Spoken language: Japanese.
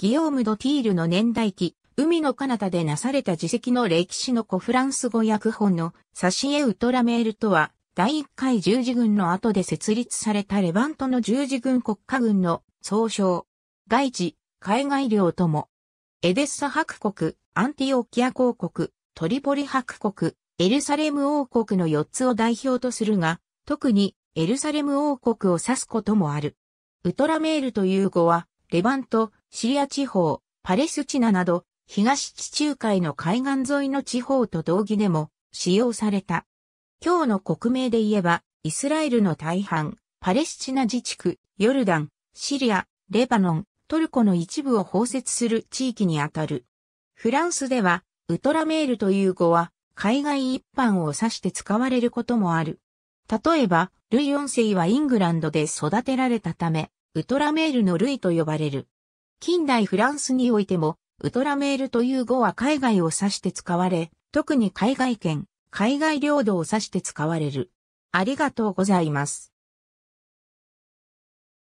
ギオーム・ド・ティールの年代記、海の彼方でなされた自責の歴史の古フランス語訳本のサシエ・ウトラメールとは、第1回十字軍の後で設立されたレバントの十字軍国家軍の総称。外地、海外領とも。エデッサ白国、アンティオキア公国、トリポリ白国、エルサレム王国の4つを代表とするが、特にエルサレム王国を指すこともある。ウトラメールという語は、レバント、シリア地方、パレスチナなど、東地中海の海岸沿いの地方と同義でも使用された。今日の国名で言えば、イスラエルの大半、パレスチナ自治区、ヨルダン、シリア、レバノン、トルコの一部を包摂する地域にあたる。フランスでは、ウトラメールという語は、海外一般を指して使われることもある。例えば、ルイ四世はイングランドで育てられたため、ウトラメールの類と呼ばれる。近代フランスにおいても、ウトラメールという語は海外を指して使われ、特に海外圏、海外領土を指して使われる。ありがとうございます。